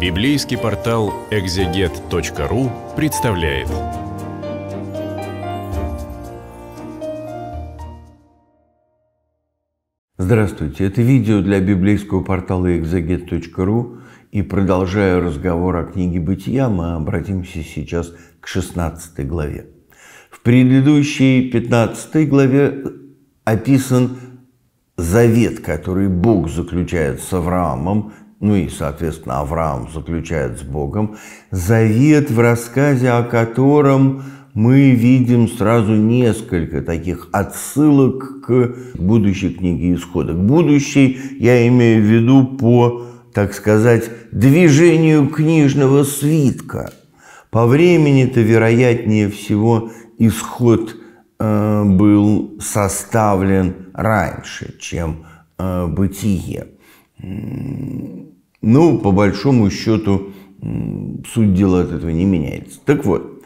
Библейский портал экзегет.ру представляет. Здравствуйте, это видео для библейского портала экзегет.ру и продолжая разговор о книге «Бытия», мы обратимся сейчас к 16 главе. В предыдущей 15 главе описан завет, который Бог заключает с Авраамом ну и, соответственно, Авраам заключает с Богом, завет, в рассказе о котором мы видим сразу несколько таких отсылок к будущей книге Исхода. К будущей я имею в виду по, так сказать, движению книжного свитка. По времени-то, вероятнее всего, исход э, был составлен раньше, чем э, бытие. Ну, по большому счету, суть дела от этого не меняется. Так вот,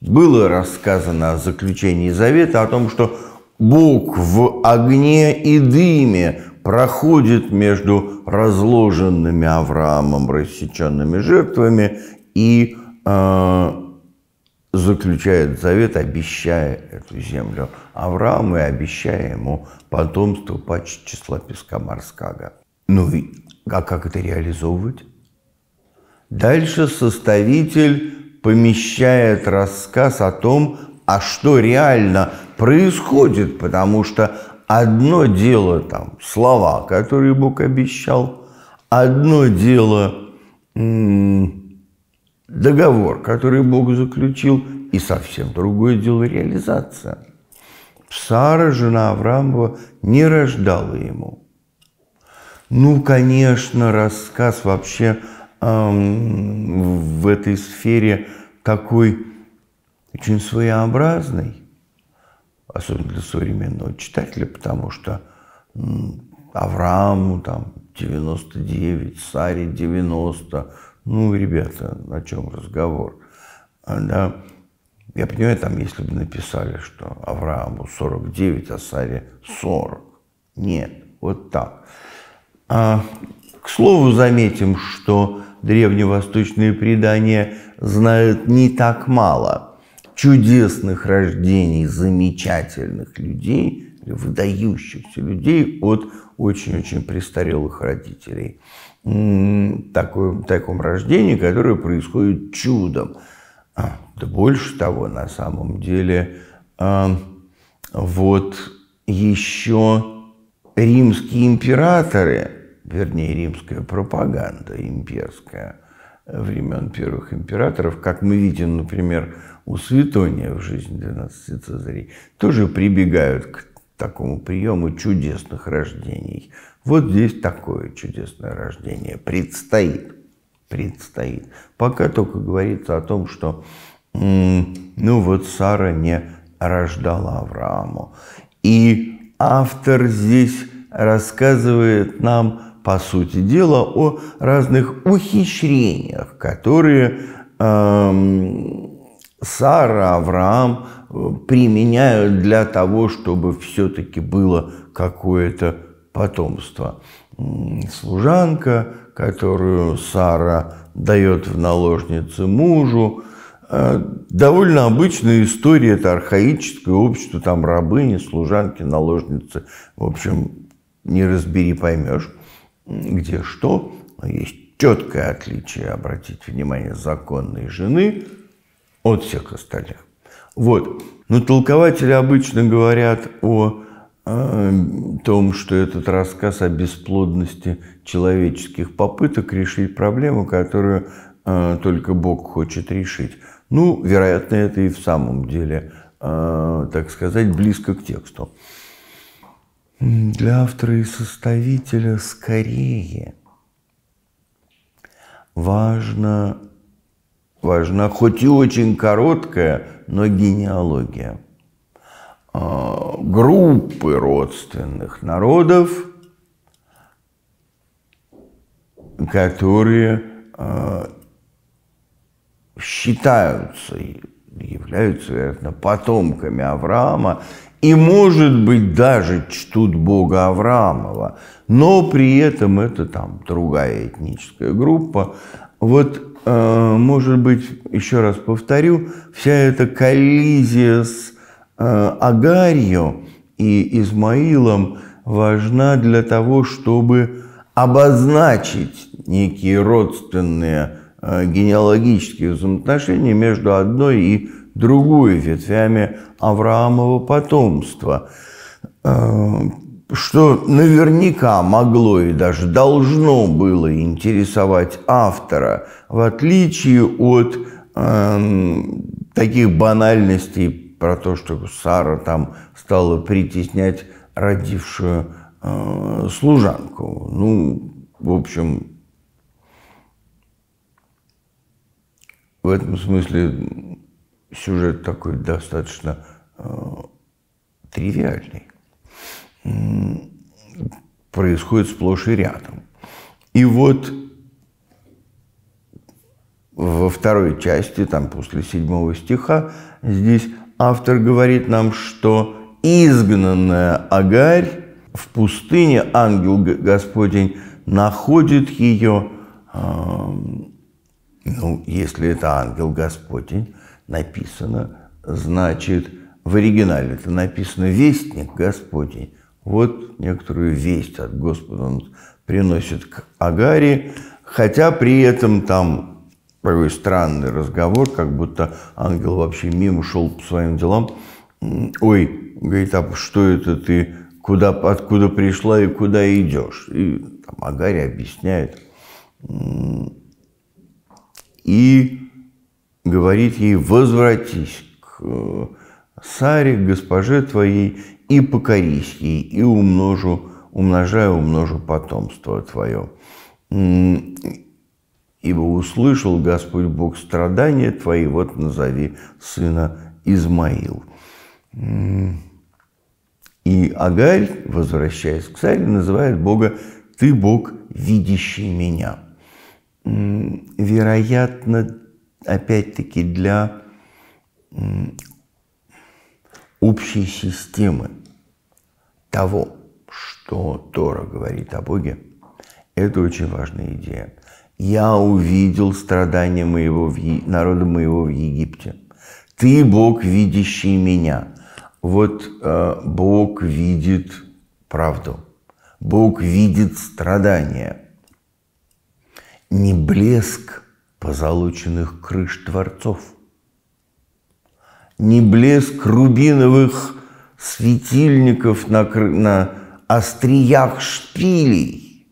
было рассказано о заключении завета, о том, что Бог в огне и дыме проходит между разложенными Авраамом рассеченными жертвами и э, заключает завет, обещая эту землю Аврааму и обещая ему потомство почти числа песка морского. Ну, а как это реализовывать? Дальше составитель помещает рассказ о том, а что реально происходит, потому что одно дело там слова, которые Бог обещал, одно дело договор, который Бог заключил, и совсем другое дело реализация. Сара, жена Авраамова, не рождала ему – ну, конечно, рассказ вообще эм, в этой сфере такой очень своеобразный, особенно для современного читателя, потому что Аврааму там 99, Саре 90. Ну, ребята, о чем разговор? А, да? Я понимаю, там, если бы написали, что Аврааму 49, а Саре 40. Нет, вот так. А, к слову, заметим, что древневосточные предания знают не так мало чудесных рождений замечательных людей, выдающихся людей от очень-очень престарелых родителей. Такое, таком рождении, которое происходит чудом. А, да больше того, на самом деле, а, вот еще римские императоры – вернее, римская пропаганда имперская времен первых императоров, как мы видим, например, у Светония в жизни 12 Цезарей, тоже прибегают к такому приему чудесных рождений. Вот здесь такое чудесное рождение предстоит. Предстоит. Пока только говорится о том, что ну вот Сара не рождала Аврааму. И автор здесь рассказывает нам по сути дела, о разных ухищрениях, которые эм, Сара, Авраам э, применяют для того, чтобы все-таки было какое-то потомство. Служанка, которую Сара дает в наложнице мужу, э, довольно обычная история, это архаическое общество, там рабыни, служанки, наложницы, в общем, не разбери, поймешь где что. Есть четкое отличие, Обратить внимание, законной жены от всех остальных. Вот. Но толкователи обычно говорят о, о э, том, что этот рассказ о бесплодности человеческих попыток решить проблему, которую э, только Бог хочет решить. Ну, вероятно, это и в самом деле, э, так сказать, близко к тексту для автора и составителя скорее важно, важно хоть и очень короткая, но генеалогия а, группы родственных народов, которые а, считаются являются, вероятно, потомками Авраама и, может быть, даже чтут Бога Авраамова, но при этом это там другая этническая группа. Вот, э, может быть, еще раз повторю, вся эта коллизия с э, Агарью и Измаилом важна для того, чтобы обозначить некие родственные э, генеалогические взаимоотношения между одной и другую ветвями Авраамова потомства, э, что наверняка могло и даже должно было интересовать автора, в отличие от э, таких банальностей про то, что Сара там стала притеснять родившую э, служанку. Ну, в общем, в этом смысле сюжет такой достаточно э, тривиальный. Происходит сплошь и рядом. И вот во второй части, там после седьмого стиха, здесь автор говорит нам, что изгнанная Агарь в пустыне ангел Господень находит ее, э, ну, если это ангел Господень, написано, значит, в оригинале это написано «Вестник Господень». Вот некоторую весть от Господа он приносит к Агаре, хотя при этом там такой странный разговор, как будто ангел вообще мимо шел по своим делам. «Ой, — говорит, — а что это ты, куда, откуда пришла и куда идешь?» И там Агарь объясняет. И говорит ей «возвратись к э, Саре, госпоже твоей, и покорись ей, и умножу, умножаю, умножу потомство твое». Ибо услышал Господь Бог страдания твои, вот назови сына Измаил. И Агарь, возвращаясь к царю, называет Бога «ты Бог, видящий меня». Вероятно, опять-таки, для общей системы того, что Тора говорит о Боге, это очень важная идея. Я увидел страдания моего народа моего в Египте. Ты Бог, видящий меня. Вот э, Бог видит правду. Бог видит страдания. Не блеск позолоченных крыш дворцов, не блеск рубиновых светильников на, на остриях шпилей,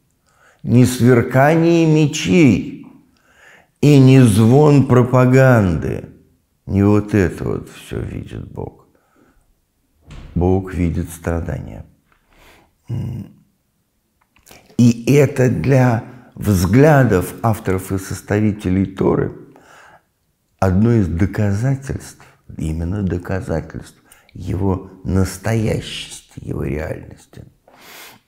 не сверкание мечей и не звон пропаганды. Не вот это вот все видит Бог. Бог видит страдания. И это для взглядов авторов и составителей Торы одно из доказательств, именно доказательств его настоящести, его реальности.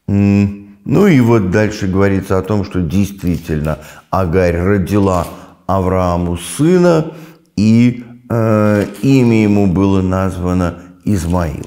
Ну и вот дальше говорится о том, что действительно Агарь родила Аврааму сына, и э, имя ему было названо Измаил.